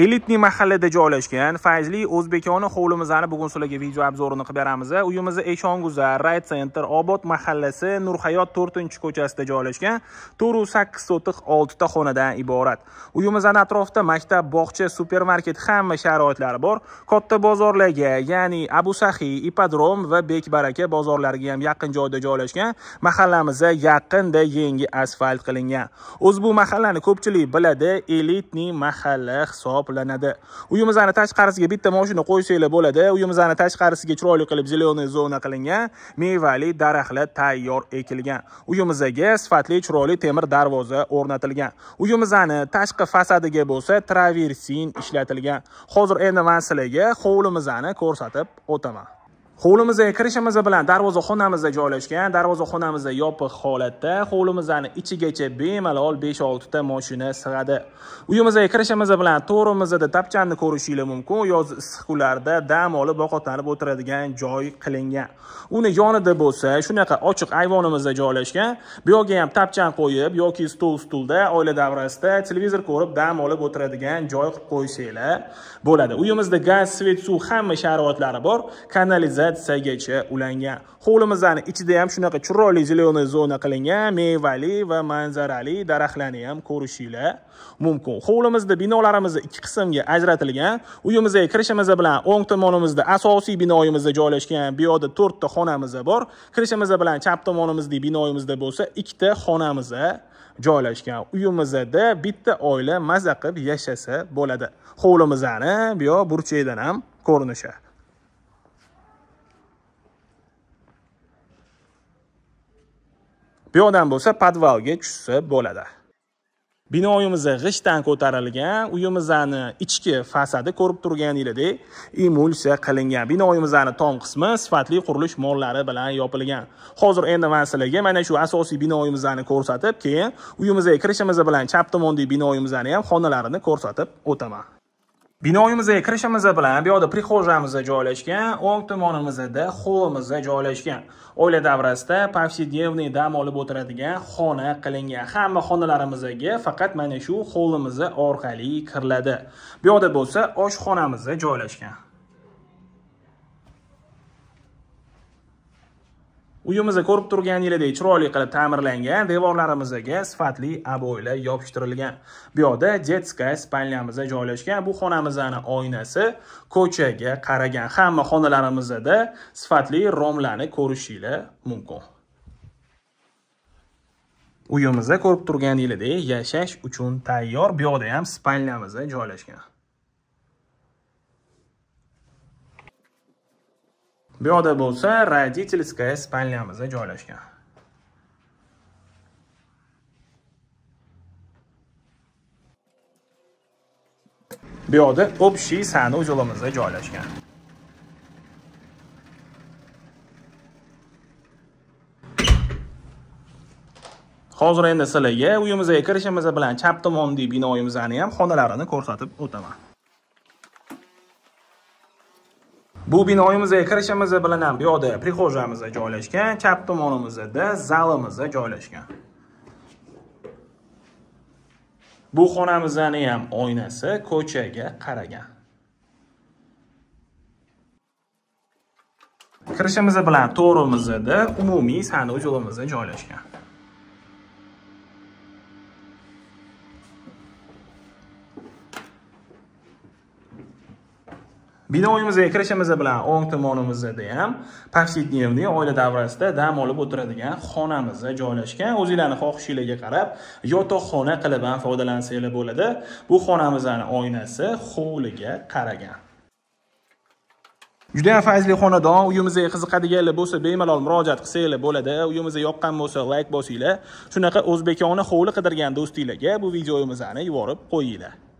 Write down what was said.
elitniy mahallada joylashgan fayzli o'zbekona hovlimizni bugun sizlarga video obzorini qilib beramiz uyimiz eshonguzar right center obod mahallasi nurhayot to'rtinchi ko'chasida joylashgan to'rt sakkiz sotix oltita xonadan iborat uyimizni atrofida maktab bog'cha supermarket hamma sharoitlari bor katta bozorlarga ya'ni abu sahiy ipadrom va bekbaraka bozorlariga ham yaqin joyda joylashgan mahallamiz yaqinda yangi asfalt qilingan o'zi bu mahallani ko'pchilik biladi elitniy mahalla hisob toplanadi uyimizni tashqarisiga bitta mashina qo'ysanglar bo'ladi uyimizni tashqarisiga chiroyli qilib зеленый zona qilingan mevali daraxtlar tayyor ekilgan uyimizga sifatli chiroyli temir darvoza o'rnatilgan uyimizni tashqi fasadiga bo'lsa traversin ishlatilgan hozir endi man sizlarga hovlimizni ko'rsatib o'taman hovlimizga kirishimiz bilan darvoza xonamizda joylashgan darvoza xonamizda yopiq holatda hovlimizni ichigacha bemalol 5-6 ta mashina sig'adi uyimizga kirishimiz bilan to'rimizda tapchanni ko'rishingiz mumkin yoz issiq kunlarda dam olib ovqatlanib o'tiradigan joy qilingan uni yonida bo'lsa shunaqa ochiq ayvonimizda joylashgan bu yog'iga ham tapchan qo'yib yoki stol stulda oila davrasida televizor ko'rib dam olib o'tiradigan joy qilib qo'ysanglar bo'ladi uyimizda gaz svet suv hamma sharoitlari bor kanalizatsiya gradsiyagacha ulangan hovlimizni ichida ham shunaqa chiroyli зеленый zona qilingan mevali va manzarali daraxtlarni ham ko'rishinglar mumkin hovlimizda binolarimiz ikki qismga ajratilgan uyimizga kirishimiz bilan o'ng tomonimizda asosiy binoyimizda joylashgan bu yoqda to'rtta xonamiz bor kirishimiz bilan chap tomonimizdagi binoyimizda bo'lsa ikkita xonamiz joylashgan uyimizda bitta oila maza qilib yashasa bo'ladi hovlimizni bu yoq burchagidan ham ko'rinishi bu yoqdan bo'lsa podvalga tushsa bo'ladi bino uyimizni g'ishtdan ko'tarilgan uyimizni ichki fasadi ko'rib turganingizdek emulsiya qilingan Binoyimizni tom qismi sifatli qurilish mollari bilan yopilgan hozir endi men sizlarga mana shu asosiy binoyimizni ko'rsatib keyin uyimizga kirishimiz bilan chap tomondagi binoyimizni ham xonalarini ko'rsatib o'taman binoyimizga kirishimiz bilan bu yoqda прихожамizda joylashgan o'ng tomonimizda xolimizda joylashgan oila davrasida повседневный dam olib o'tiradigan xona qilingan hamma xonalarimizga faqat mana shu xolimiz orqali kiriladi bu yoqda bo'lsa oshxonamiz joylashgan uyimizni ko'rib turganingizdek chiroyli qilib ta'mirlangan devorlarimizga sifatli aboylar yopishtirilgan bu yoqda детская spальnyamiz joylashgan bu xonamizni oynasi ko'chaga qaragan hamma xonalarimizda sifatli romlarni ko'rishinglar mumkin uyimizda ko'rib turganingizdek yashash uchun tayyor bu yoqda ham spalnyamiz joylashgan bu yoqda bo'lsa родительская spальnyamiz joylashgan bu yoqda общий санузелimiz joylashgan hozir endi sizlarga uyimizga kirishimiz bilan chap tomondagi binoyimizni ham xonalarini ko'rsatib o'taman bu binoyimizga kirishimiz bilan ham bu yoqda прихожаyimizda joylashgan chap tomonimizda zalimiz joylashgan bu xonamizni ham oynasi ko'chaga qaragan kirishimiz bilan to'g'rimizda umumiy sanoj yo'limizda joylashgan binoyimizga kirishimiz bilan o'ng tomonimizda ham повседневный oila davrasida dam olib o'tiradigan xonamiz joylashgan o'zinglarni xohishinglarga qarab yotoqxona qilib ham foydalansanglar bo'ladi bu xonamizni oynasi hovliga qaragan juda yam fayzli xonadon uyimizga qiziqadiganlar bo'lsa bemalol murojaat qilsanglar bo'ladi uyimizga yoqqan bo'lsa layk bosinglar shunaqa o'zbekona hovli qidirgan do'stinglarga bu videomizni yuborib qo'yinglar